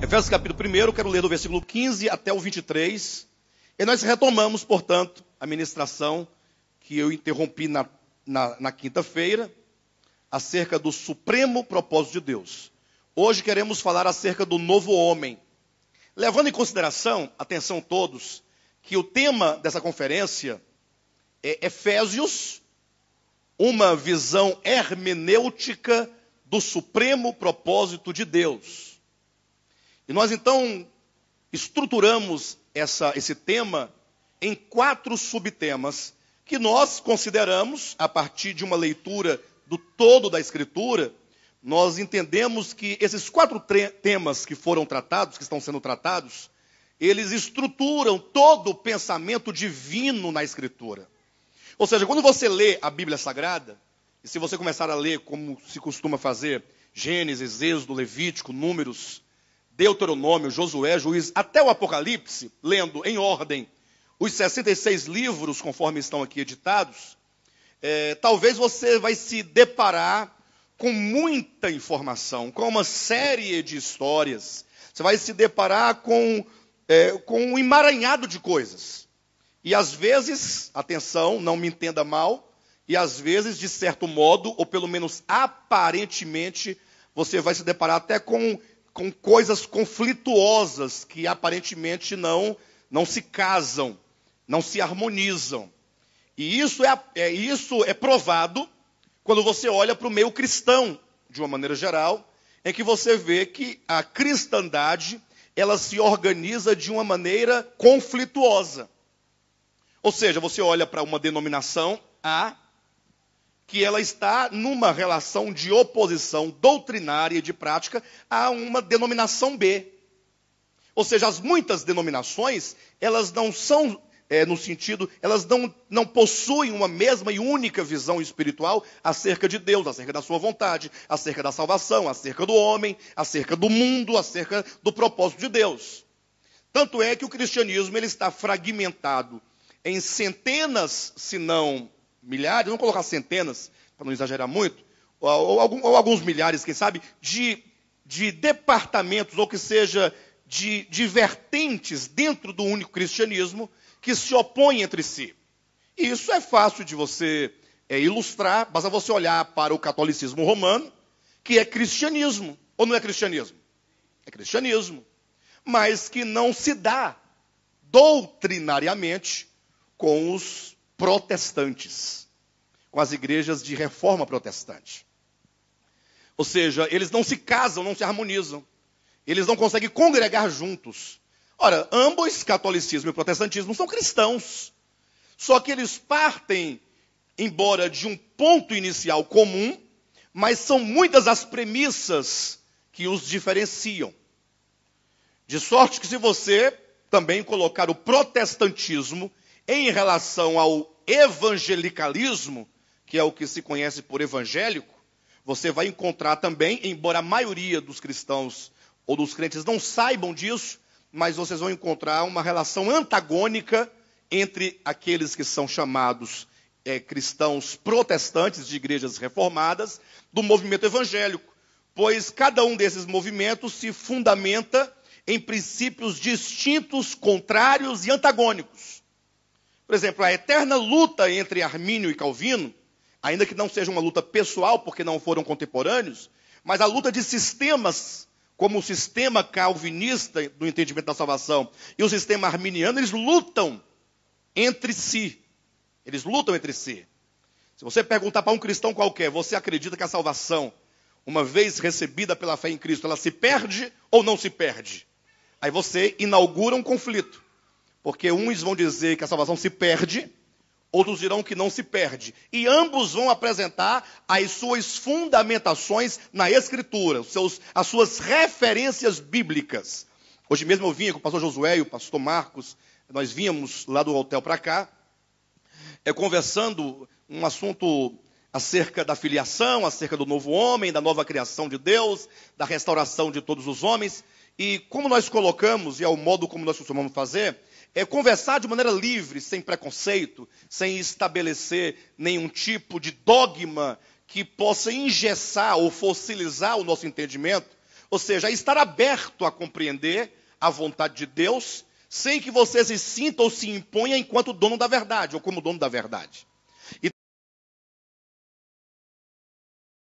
Efésios capítulo 1, quero ler do versículo 15 até o 23. E nós retomamos, portanto, a ministração que eu interrompi na, na, na quinta-feira, acerca do supremo propósito de Deus. Hoje queremos falar acerca do novo homem. Levando em consideração, atenção todos, que o tema dessa conferência é Efésios, uma visão hermenêutica do supremo propósito de Deus. E nós então estruturamos essa, esse tema em quatro subtemas que nós consideramos, a partir de uma leitura do todo da Escritura, nós entendemos que esses quatro temas que foram tratados, que estão sendo tratados, eles estruturam todo o pensamento divino na Escritura. Ou seja, quando você lê a Bíblia Sagrada, e se você começar a ler como se costuma fazer, Gênesis, Êxodo, Levítico, Números, Deuteronômio, Josué, Juiz, até o Apocalipse, lendo em ordem os 66 livros, conforme estão aqui editados, é, talvez você vai se deparar com muita informação, com uma série de histórias. Você vai se deparar com, é, com um emaranhado de coisas. E às vezes, atenção, não me entenda mal, e às vezes, de certo modo, ou pelo menos aparentemente, você vai se deparar até com com coisas conflituosas que aparentemente não, não se casam, não se harmonizam. E isso é, é isso é provado quando você olha para o meio cristão, de uma maneira geral, em é que você vê que a cristandade ela se organiza de uma maneira conflituosa. Ou seja, você olha para uma denominação A que ela está numa relação de oposição doutrinária e de prática a uma denominação B. Ou seja, as muitas denominações, elas não são, é, no sentido, elas não, não possuem uma mesma e única visão espiritual acerca de Deus, acerca da sua vontade, acerca da salvação, acerca do homem, acerca do mundo, acerca do propósito de Deus. Tanto é que o cristianismo ele está fragmentado em centenas, se não milhares, vamos colocar centenas, para não exagerar muito, ou, ou, ou, alguns milhares, quem sabe, de, de departamentos, ou que seja, de, de vertentes dentro do único cristianismo que se opõem entre si. E isso é fácil de você é, ilustrar, basta você olhar para o catolicismo romano, que é cristianismo, ou não é cristianismo? É cristianismo, mas que não se dá doutrinariamente com os protestantes, com as igrejas de reforma protestante. Ou seja, eles não se casam, não se harmonizam. Eles não conseguem congregar juntos. Ora, ambos, catolicismo e protestantismo, são cristãos. Só que eles partem, embora de um ponto inicial comum, mas são muitas as premissas que os diferenciam. De sorte que, se você também colocar o protestantismo em relação ao evangelicalismo, que é o que se conhece por evangélico, você vai encontrar também, embora a maioria dos cristãos ou dos crentes não saibam disso, mas vocês vão encontrar uma relação antagônica entre aqueles que são chamados é, cristãos protestantes de igrejas reformadas do movimento evangélico, pois cada um desses movimentos se fundamenta em princípios distintos, contrários e antagônicos. Por exemplo, a eterna luta entre Armínio e Calvino, ainda que não seja uma luta pessoal, porque não foram contemporâneos, mas a luta de sistemas, como o sistema calvinista do entendimento da salvação e o sistema arminiano, eles lutam entre si. Eles lutam entre si. Se você perguntar para um cristão qualquer, você acredita que a salvação, uma vez recebida pela fé em Cristo, ela se perde ou não se perde? Aí você inaugura um conflito. Porque uns vão dizer que a salvação se perde, outros dirão que não se perde. E ambos vão apresentar as suas fundamentações na Escritura, seus, as suas referências bíblicas. Hoje mesmo eu vinha com o pastor Josué e o pastor Marcos, nós vínhamos lá do hotel para cá, é, conversando um assunto acerca da filiação, acerca do novo homem, da nova criação de Deus, da restauração de todos os homens. E como nós colocamos, e é o modo como nós costumamos fazer, é conversar de maneira livre, sem preconceito, sem estabelecer nenhum tipo de dogma que possa engessar ou fossilizar o nosso entendimento, ou seja, estar aberto a compreender a vontade de Deus, sem que você se sinta ou se imponha enquanto dono da verdade, ou como dono da verdade.